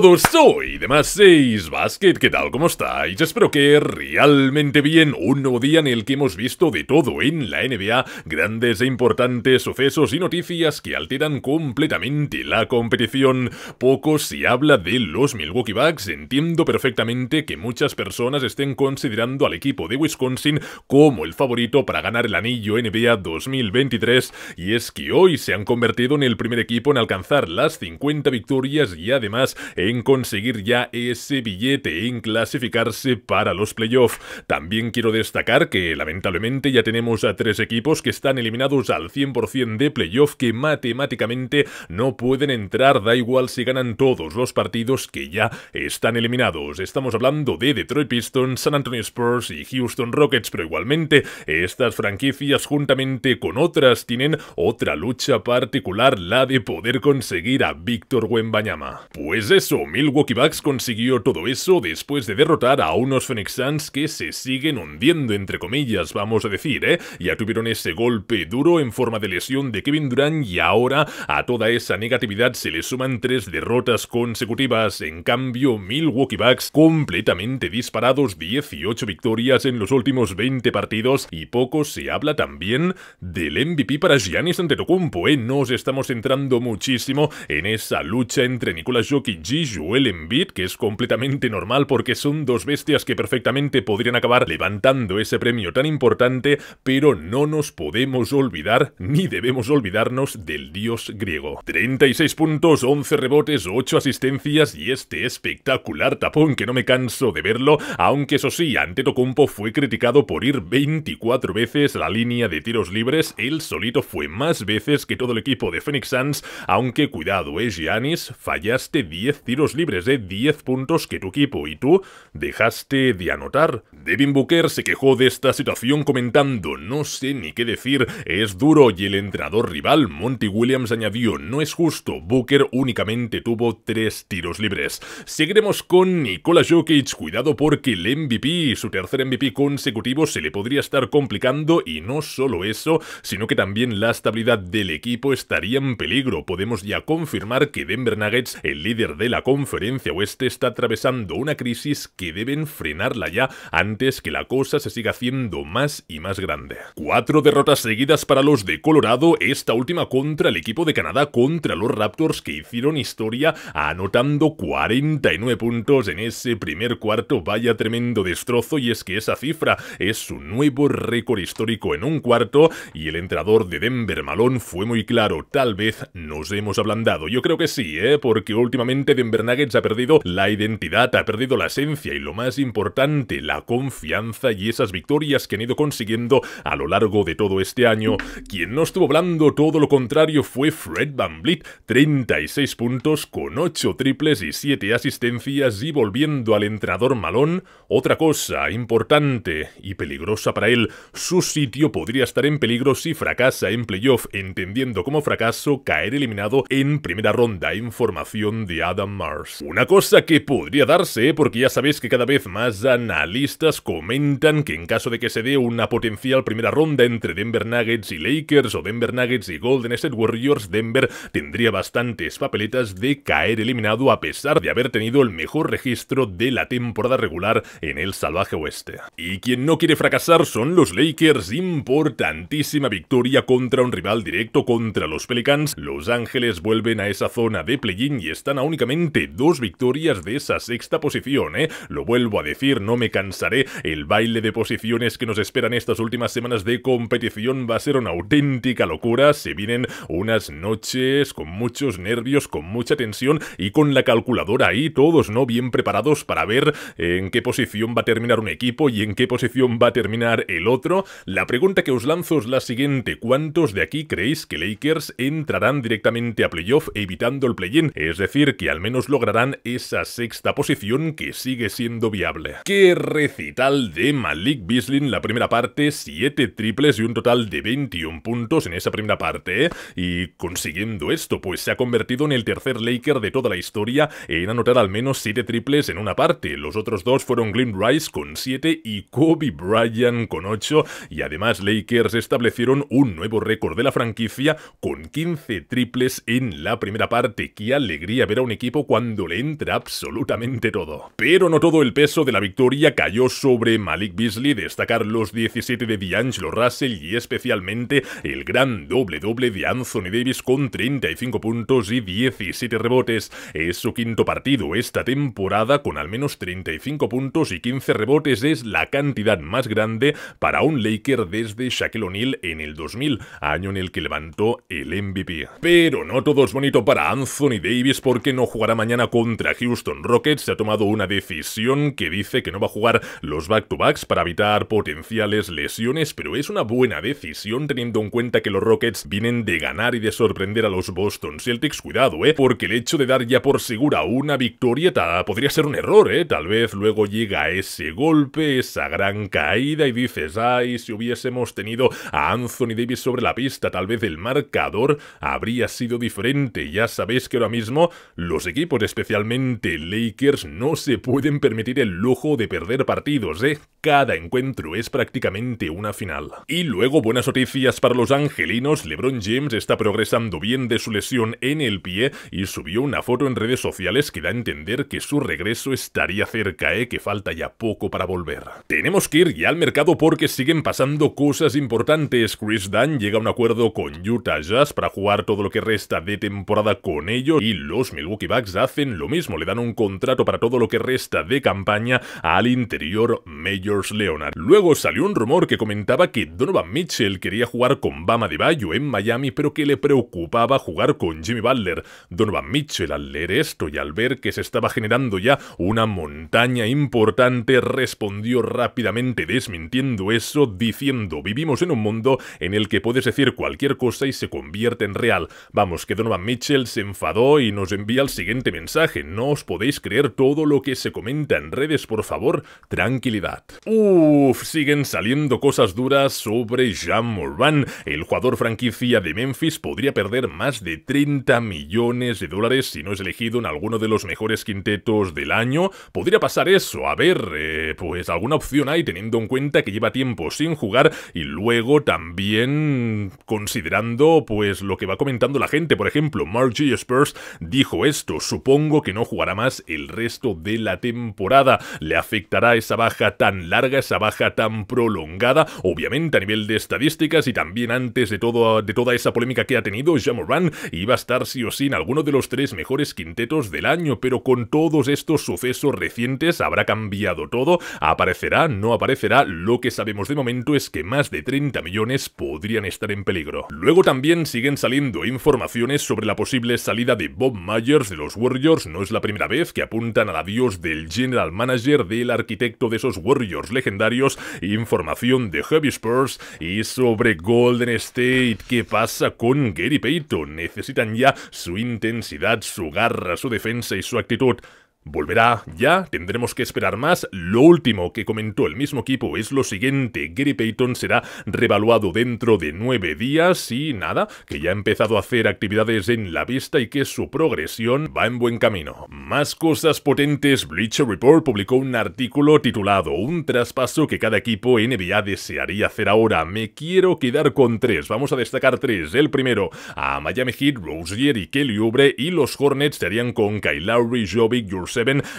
todos, soy de más 6 Basket, ¿qué tal? ¿Cómo estáis? Espero que realmente bien, un nuevo día en el que hemos visto de todo en la NBA, grandes e importantes sucesos y noticias que alteran completamente la competición. Poco se habla de los Milwaukee Bucks, entiendo perfectamente que muchas personas estén considerando al equipo de Wisconsin como el favorito para ganar el anillo NBA 2023, y es que hoy se han convertido en el primer equipo en alcanzar las 50 victorias y además en conseguir ya ese billete, en clasificarse para los playoffs. También quiero destacar que lamentablemente ya tenemos a tres equipos que están eliminados al 100% de playoff que matemáticamente no pueden entrar, da igual si ganan todos los partidos que ya están eliminados. Estamos hablando de Detroit Pistons, San Antonio Spurs y Houston Rockets, pero igualmente estas franquicias juntamente con otras tienen otra lucha particular, la de poder conseguir a Víctor Wembanyama. Pues eso Milwaukee Bucks consiguió todo eso después de derrotar a unos Phoenix Suns que se siguen hundiendo, entre comillas, vamos a decir, ¿eh? Ya tuvieron ese golpe duro en forma de lesión de Kevin Durant y ahora a toda esa negatividad se le suman tres derrotas consecutivas. En cambio, Milwaukee Bucks completamente disparados, 18 victorias en los últimos 20 partidos y poco se habla también del MVP para Giannis Antetokounmpo, ¿eh? Nos estamos entrando muchísimo en esa lucha entre Nicolas Jokic y y Joel Embiid, que es completamente normal porque son dos bestias que perfectamente podrían acabar levantando ese premio tan importante, pero no nos podemos olvidar ni debemos olvidarnos del dios griego. 36 puntos, 11 rebotes, 8 asistencias y este espectacular tapón que no me canso de verlo, aunque eso sí, Antetokounmpo fue criticado por ir 24 veces a la línea de tiros libres, él solito fue más veces que todo el equipo de Phoenix Suns, aunque cuidado, eh, Giannis, fallaste 10 tiros tiros libres de 10 puntos que tu equipo y tú dejaste de anotar. Devin Booker se quejó de esta situación comentando, no sé ni qué decir, es duro y el entrenador rival, Monty Williams, añadió, no es justo, Booker únicamente tuvo 3 tiros libres. Seguiremos con Nikola Jokic, cuidado porque el MVP, su tercer MVP consecutivo, se le podría estar complicando y no solo eso, sino que también la estabilidad del equipo estaría en peligro. Podemos ya confirmar que Denver Nuggets, el líder de la conferencia oeste está atravesando una crisis que deben frenarla ya antes que la cosa se siga haciendo más y más grande. Cuatro derrotas seguidas para los de Colorado, esta última contra el equipo de Canadá contra los Raptors que hicieron historia anotando 49 puntos en ese primer cuarto. Vaya tremendo destrozo y es que esa cifra es un nuevo récord histórico en un cuarto y el entrador de Denver malón fue muy claro, tal vez nos hemos ablandado. Yo creo que sí, ¿eh? porque últimamente de Denver ha perdido la identidad, ha perdido la esencia y lo más importante, la confianza y esas victorias que han ido consiguiendo a lo largo de todo este año. Quien no estuvo hablando todo lo contrario fue Fred Van Vliet, 36 puntos con 8 triples y 7 asistencias y volviendo al entrenador Malón, otra cosa importante y peligrosa para él, su sitio podría estar en peligro si fracasa en playoff, entendiendo como fracaso caer eliminado en primera ronda Información de Adam Mars. Una cosa que podría darse, porque ya sabéis que cada vez más analistas comentan que en caso de que se dé una potencial primera ronda entre Denver Nuggets y Lakers o Denver Nuggets y Golden State Warriors, Denver tendría bastantes papeletas de caer eliminado a pesar de haber tenido el mejor registro de la temporada regular en el salvaje oeste. Y quien no quiere fracasar son los Lakers, importantísima victoria contra un rival directo contra los Pelicans, Los Ángeles vuelven a esa zona de play-in y están a únicamente dos victorias de esa sexta posición, ¿eh? Lo vuelvo a decir, no me cansaré. El baile de posiciones que nos esperan estas últimas semanas de competición va a ser una auténtica locura. Se vienen unas noches con muchos nervios, con mucha tensión y con la calculadora ahí, todos no bien preparados para ver en qué posición va a terminar un equipo y en qué posición va a terminar el otro. La pregunta que os lanzo es la siguiente, ¿cuántos de aquí creéis que Lakers entrarán directamente a playoff evitando el play-in? Es decir, que al menos lograrán esa sexta posición que sigue siendo viable. ¡Qué recital de Malik Beasley en la primera parte! 7 triples y un total de 21 puntos en esa primera parte. ¿eh? Y consiguiendo esto, pues se ha convertido en el tercer Laker de toda la historia en anotar al menos 7 triples en una parte. Los otros dos fueron Glenn Rice con 7 y Kobe Bryant con 8. Y además Lakers establecieron un nuevo récord de la franquicia con 15 triples en la primera parte. ¡Qué alegría ver a un equipo cuando le entra absolutamente todo. Pero no todo el peso de la victoria cayó sobre Malik Beasley, destacar los 17 de D'Angelo Russell y especialmente el gran doble-doble de Anthony Davis con 35 puntos y 17 rebotes. Es su quinto partido esta temporada con al menos 35 puntos y 15 rebotes es la cantidad más grande para un Laker desde Shaquille O'Neal en el 2000, año en el que levantó el MVP. Pero no todo es bonito para Anthony Davis porque no jugará mañana contra Houston Rockets, se ha tomado una decisión que dice que no va a jugar los back-to-backs para evitar potenciales lesiones, pero es una buena decisión teniendo en cuenta que los Rockets vienen de ganar y de sorprender a los Boston Celtics. Cuidado, ¿eh? Porque el hecho de dar ya por segura una victoria podría ser un error, ¿eh? Tal vez luego llega ese golpe, esa gran caída y dices, ay, si hubiésemos tenido a Anthony Davis sobre la pista, tal vez el marcador habría sido diferente. Ya sabéis que ahora mismo los equipos por especialmente Lakers, no se pueden permitir el lujo de perder partidos, ¿eh? Cada encuentro es prácticamente una final. Y luego buenas noticias para los angelinos, LeBron James está progresando bien de su lesión en el pie y subió una foto en redes sociales que da a entender que su regreso estaría cerca, ¿eh? Que falta ya poco para volver. Tenemos que ir ya al mercado porque siguen pasando cosas importantes. Chris Dunn llega a un acuerdo con Utah Jazz para jugar todo lo que resta de temporada con ellos y los Milwaukee Bucks hacen lo mismo, le dan un contrato para todo lo que resta de campaña al interior Majors Leonard. Luego salió un rumor que comentaba que Donovan Mitchell quería jugar con Bama de Bayo en Miami, pero que le preocupaba jugar con Jimmy Butler. Donovan Mitchell, al leer esto y al ver que se estaba generando ya una montaña importante, respondió rápidamente desmintiendo eso, diciendo, vivimos en un mundo en el que puedes decir cualquier cosa y se convierte en real. Vamos, que Donovan Mitchell se enfadó y nos envía al siguiente mensaje. No os podéis creer todo lo que se comenta en redes, por favor, tranquilidad. Uff, siguen saliendo cosas duras sobre Jean Morvan. El jugador franquicia de Memphis podría perder más de 30 millones de dólares si no es elegido en alguno de los mejores quintetos del año. Podría pasar eso, a ver, eh, pues alguna opción hay teniendo en cuenta que lleva tiempo sin jugar y luego también considerando pues lo que va comentando la gente. Por ejemplo, Margie Spurs dijo esto, supongo que no jugará más el resto de la temporada. Le afectará esa baja tan larga, esa baja tan prolongada, obviamente a nivel de estadísticas y también antes de, de toda esa polémica que ha tenido, Jamoran iba a estar sí o sí en alguno de los tres mejores quintetos del año, pero con todos estos sucesos recientes habrá cambiado todo, aparecerá, no aparecerá, lo que sabemos de momento es que más de 30 millones podrían estar en peligro. Luego también siguen saliendo informaciones sobre la posible salida de Bob Myers de los Warriors no es la primera vez que apuntan al adiós del general manager del arquitecto de esos Warriors legendarios, información de Heavy Spurs y sobre Golden State, ¿qué pasa con Gary Payton? Necesitan ya su intensidad, su garra, su defensa y su actitud. Volverá ya, tendremos que esperar más. Lo último que comentó el mismo equipo es lo siguiente: Gary Payton será revaluado dentro de nueve días y nada, que ya ha empezado a hacer actividades en la vista y que su progresión va en buen camino. Más cosas potentes: Bleacher Report publicó un artículo titulado Un traspaso que cada equipo NBA desearía hacer ahora. Me quiero quedar con tres, vamos a destacar tres. El primero, a Miami Heat, Rosier y Kelly Oubre y los Hornets se harían con Kyle Lowry, Jovic, Yours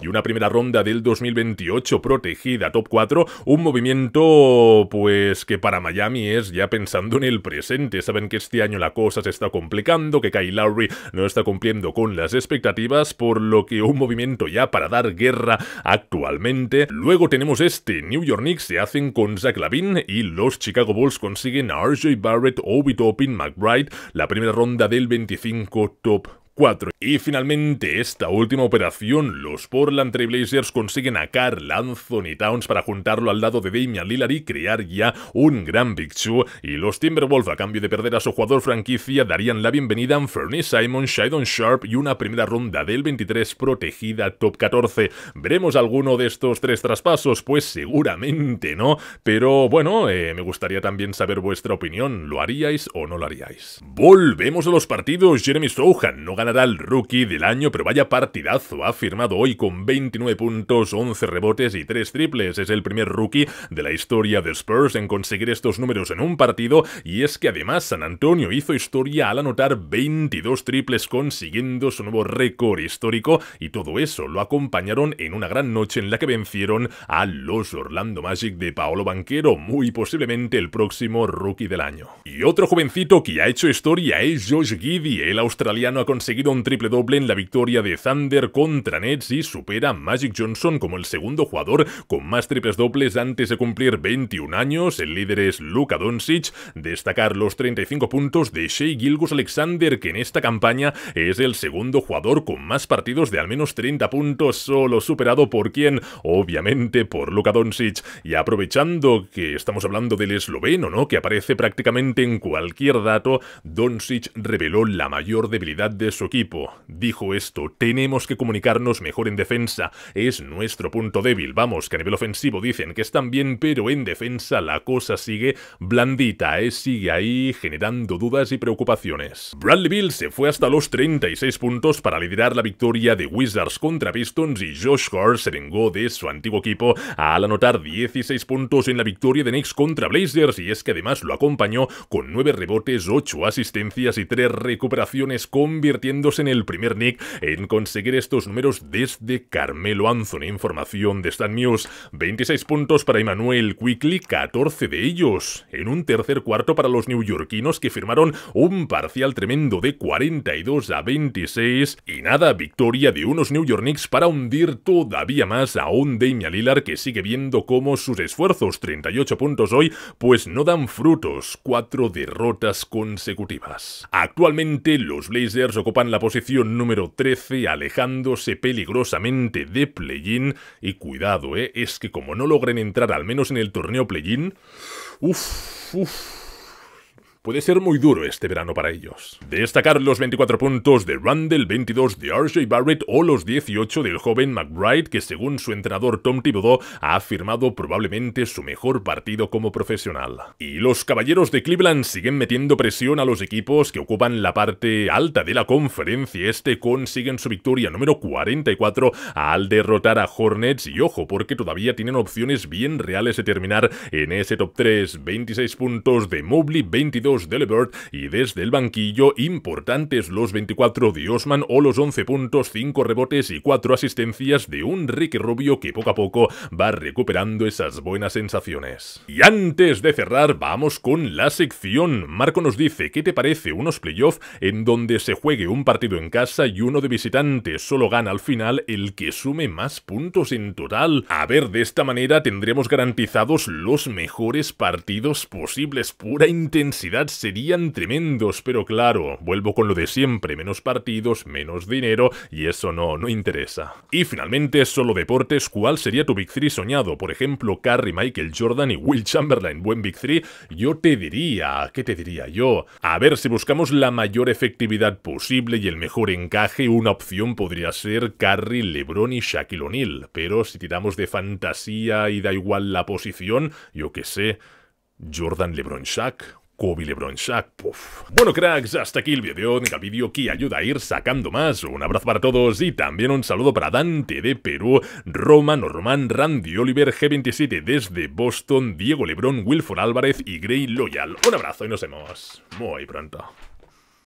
y una primera ronda del 2028 protegida top 4, un movimiento pues que para Miami es ya pensando en el presente, saben que este año la cosa se está complicando, que Kyle Lowry no está cumpliendo con las expectativas, por lo que un movimiento ya para dar guerra actualmente. Luego tenemos este, New York Knicks se hacen con Zach Lavin y los Chicago Bulls consiguen a RJ Barrett, Obi Toppin, McBride, la primera ronda del 25 top y finalmente, esta última operación, los Portland Trailblazers consiguen a Carl Anthony Towns para juntarlo al lado de Damian Lillard y crear ya un gran Big Two, y los Timberwolves, a cambio de perder a su jugador franquicia, darían la bienvenida a Fernie Simon, Shidon Sharp y una primera ronda del 23 protegida top 14. ¿Veremos alguno de estos tres traspasos? Pues seguramente no, pero bueno, eh, me gustaría también saber vuestra opinión, ¿lo haríais o no lo haríais? Volvemos a los partidos, Jeremy Sohan no gana el rookie del año, pero vaya partidazo. Ha firmado hoy con 29 puntos, 11 rebotes y 3 triples. Es el primer rookie de la historia de Spurs en conseguir estos números en un partido. Y es que además San Antonio hizo historia al anotar 22 triples consiguiendo su nuevo récord histórico. Y todo eso lo acompañaron en una gran noche en la que vencieron a los Orlando Magic de Paolo Banquero, muy posiblemente el próximo rookie del año. Y otro jovencito que ha hecho historia es Josh Giddy. El australiano ha conseguido un triple doble en la victoria de Thunder contra Nets y supera Magic Johnson como el segundo jugador con más triples dobles antes de cumplir 21 años. El líder es Luka Doncic. Destacar los 35 puntos de Shea Gilgus Alexander, que en esta campaña es el segundo jugador con más partidos de al menos 30 puntos, solo superado por quien, Obviamente por Luka Doncic. Y aprovechando que estamos hablando del esloveno, ¿no? Que aparece prácticamente en cualquier dato, Doncic reveló la mayor debilidad de su equipo. Dijo esto, tenemos que comunicarnos mejor en defensa, es nuestro punto débil. Vamos, que a nivel ofensivo dicen que están bien, pero en defensa la cosa sigue blandita, ¿eh? sigue ahí generando dudas y preocupaciones. Bradley Bill se fue hasta los 36 puntos para liderar la victoria de Wizards contra Pistons y Josh Hart se vengó de su antiguo equipo al anotar 16 puntos en la victoria de Knicks contra Blazers y es que además lo acompañó con 9 rebotes, 8 asistencias y 3 recuperaciones convirtiendo en el primer nick en conseguir estos números desde Carmelo Anthony. Información de Stan News, 26 puntos para Emmanuel Quickly, 14 de ellos en un tercer cuarto para los neoyorquinos que firmaron un parcial tremendo de 42 a 26 y nada, victoria de unos New York Knicks para hundir todavía más a un Damian Lillard que sigue viendo cómo sus esfuerzos, 38 puntos hoy, pues no dan frutos, cuatro derrotas consecutivas. Actualmente los Blazers ocupan en la posición número 13, alejándose peligrosamente de play Y cuidado, ¿eh? es que como no logren entrar al menos en el torneo play puede ser muy duro este verano para ellos. Destacar los 24 puntos de Randall, 22 de RJ Barrett o los 18 del joven McBride, que según su entrenador Tom Thibodeau ha firmado probablemente su mejor partido como profesional. Y los caballeros de Cleveland siguen metiendo presión a los equipos que ocupan la parte alta de la conferencia este, consiguen su victoria número 44 al derrotar a Hornets y ojo porque todavía tienen opciones bien reales de terminar en ese top 3, 26 puntos de Mobley, 22 puntos de y desde el banquillo importantes los 24 de Osman o los 11 puntos, 5 rebotes y 4 asistencias de un Ricky Rubio que poco a poco va recuperando esas buenas sensaciones. Y antes de cerrar, vamos con la sección. Marco nos dice, ¿qué te parece unos playoffs en donde se juegue un partido en casa y uno de visitante? Solo gana al final el que sume más puntos en total. A ver, de esta manera tendremos garantizados los mejores partidos posibles, pura intensidad serían tremendos, pero claro, vuelvo con lo de siempre, menos partidos, menos dinero, y eso no, no interesa. Y finalmente, solo deportes, ¿cuál sería tu Big 3 soñado? Por ejemplo, Curry, Michael Jordan y Will Chamberlain, buen Big 3, yo te diría, ¿qué te diría yo? A ver, si buscamos la mayor efectividad posible y el mejor encaje, una opción podría ser Curry, LeBron y Shaquille O'Neal, pero si tiramos de fantasía y da igual la posición, yo qué sé, Jordan, LeBron, Shaq, Kobe LeBron Shaq. Puff. Bueno cracks, hasta aquí el video, el vídeo que ayuda a ir sacando más. Un abrazo para todos y también un saludo para Dante de Perú, Roman Orman, Randy Oliver, G27 desde Boston, Diego LeBron, Wilford Álvarez y Gray Loyal. Un abrazo y nos vemos muy pronto.